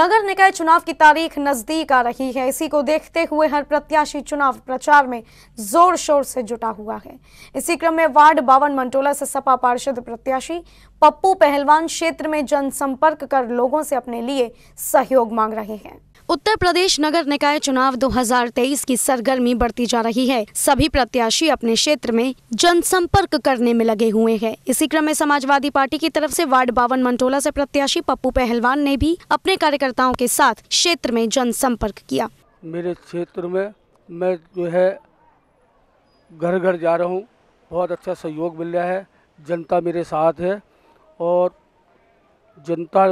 नगर निकाय चुनाव की तारीख नजदीक आ रही है इसी को देखते हुए हर प्रत्याशी चुनाव प्रचार में जोर शोर से जुटा हुआ है इसी क्रम में वार्ड बावन मंटोला से सपा पार्षद प्रत्याशी पप्पू पहलवान क्षेत्र में जनसंपर्क कर लोगों से अपने लिए सहयोग मांग रहे हैं उत्तर प्रदेश नगर निकाय चुनाव 2023 की सरगर्मी बढ़ती जा रही है सभी प्रत्याशी अपने क्षेत्र में जनसंपर्क करने में लगे हुए हैं इसी क्रम में समाजवादी पार्टी की तरफ से वार्ड बावन मंटोला से प्रत्याशी पप्पू पहलवान ने भी अपने कार्यकर्ताओं के साथ क्षेत्र में जनसंपर्क किया मेरे क्षेत्र में मैं जो है घर घर जा रहा हूँ बहुत अच्छा सहयोग मिल रहा है जनता मेरे साथ है और जनता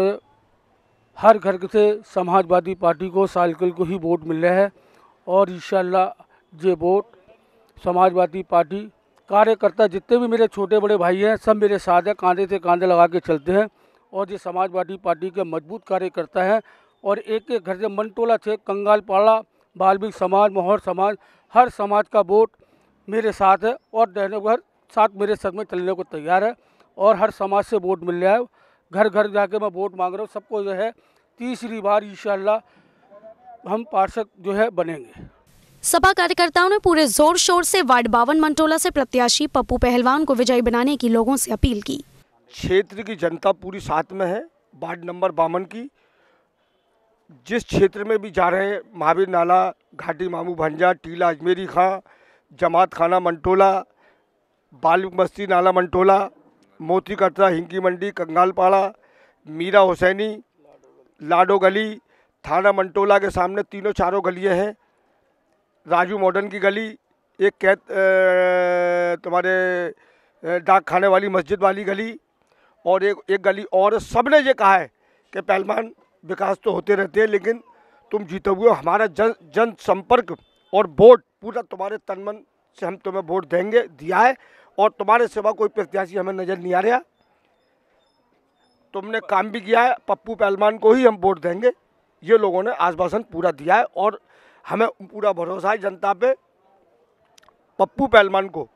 हर घर से समाजवादी पार्टी को साइकिल को ही वोट मिल रहा है और इन ये वोट समाजवादी पार्टी कार्यकर्ता जितने भी मेरे छोटे बड़े भाई हैं सब मेरे साथ हैं कांधे से कांधे लगा के चलते हैं और ये समाजवादी पार्टी के मजबूत कार्यकर्ता हैं और एक एक घर से मनटोला कंगाल पाड़ा बाल्मिक समाज मोहर समाज हर समाज का वोट मेरे साथ है और दैनिक घर साथ मेरे साथ में चलने को तैयार है और हर समाज से वोट मिल रहा है घर घर जाके मैं वोट मांग रहा हूँ सबको जो है तीसरी बार इन हम पार्षद जो है बनेंगे सपा कार्यकर्ताओं ने पूरे जोर शोर से वार्ड बावन मंटोला से प्रत्याशी पप्पू पहलवान को विजयी बनाने की लोगों से अपील की क्षेत्र की जनता पूरी साथ में है वार्ड नंबर बावन की जिस क्षेत्र में भी जा रहे हैं महावीर नाला घाटी मामू भंजा टीला अजमेरी खां जमात खाना मंटोला बालू बस्ती नाला मंटोला मोती कटरा हिंकी मंडी कंगालपाड़ा मीरा हुसैनी लाडो गली थाना मंटोला के सामने तीनों चारों गलियाँ हैं राजू मॉडर्न की गली एक कैद तुम्हारे डाक खाने वाली मस्जिद वाली गली और एक एक गली और सब ने ये कहा है कि पहलवान विकास तो होते रहते हैं लेकिन तुम जीते हुए हमारा जन जनसंपर्क और वोट पूरा तुम्हारे तन मन से हम तुम्हें वोट देंगे दिया है और तुम्हारे सिवा कोई प्रत्याशी हमें नज़र नहीं आ रहा तुमने काम भी किया है पप्पू पहलवान को ही हम वोट देंगे ये लोगों ने आश्वासन पूरा दिया है और हमें पूरा भरोसा है जनता पे पप्पू पहलवान को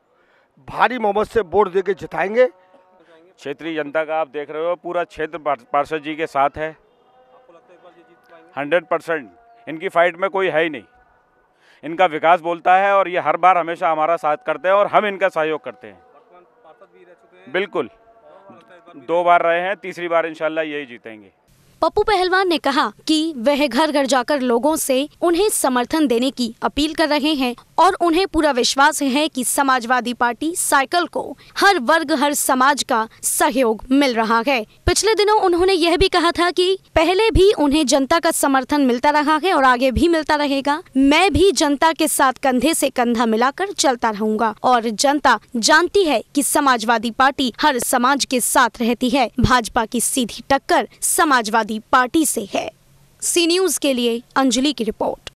भारी मोहम्मद से वोट दे के जिताएंगे क्षेत्रीय जनता का आप देख रहे हो पूरा क्षेत्र पार्षद जी के साथ है हंड्रेड परसेंट इनकी फाइट में कोई है ही नहीं इनका विकास बोलता है और ये हर बार हमेशा हमारा साथ करते हैं और हम इनका सहयोग करते हैं बिल्कुल दो बार रहे हैं तीसरी बार इंशाल्लाह यही जीतेंगे पप्पू पहलवान ने कहा कि वह घर घर जाकर लोगों से उन्हें समर्थन देने की अपील कर रहे हैं और उन्हें पूरा विश्वास है कि समाजवादी पार्टी साइकिल को हर वर्ग हर समाज का सहयोग मिल रहा है पिछले दिनों उन्होंने यह भी कहा था कि पहले भी उन्हें जनता का समर्थन मिलता रहा है और आगे भी मिलता रहेगा मैं भी जनता के साथ कंधे से कंधा मिलाकर चलता रहूंगा और जनता जानती है कि समाजवादी पार्टी हर समाज के साथ रहती है भाजपा की सीधी टक्कर समाजवादी पार्टी से है सी न्यूज के लिए अंजलि की रिपोर्ट